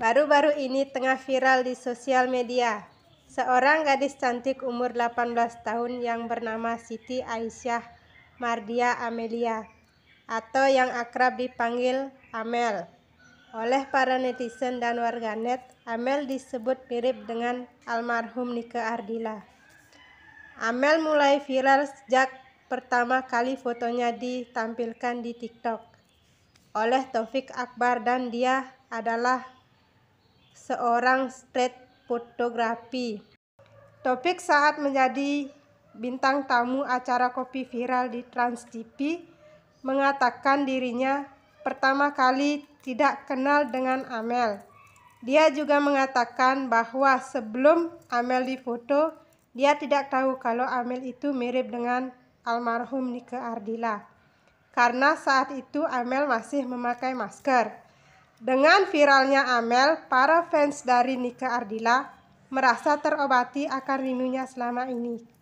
Baru-baru ini tengah viral di sosial media. Seorang gadis cantik umur 18 tahun yang bernama Siti Aisyah Mardia Amelia atau yang akrab dipanggil Amel. Oleh para netizen dan warganet, Amel disebut mirip dengan almarhum Nike Ardila. Amel mulai viral sejak pertama kali fotonya ditampilkan di TikTok oleh Taufik Akbar dan dia adalah seorang street fotografi. Topik saat menjadi bintang tamu acara kopi viral di Trans TV mengatakan dirinya pertama kali tidak kenal dengan Amel. Dia juga mengatakan bahwa sebelum Amel difoto, dia tidak tahu kalau Amel itu mirip dengan almarhum Nike Ardila. Karena saat itu Amel masih memakai masker. Dengan viralnya Amel, para fans dari Nika Ardila merasa terobati akan rindunya selama ini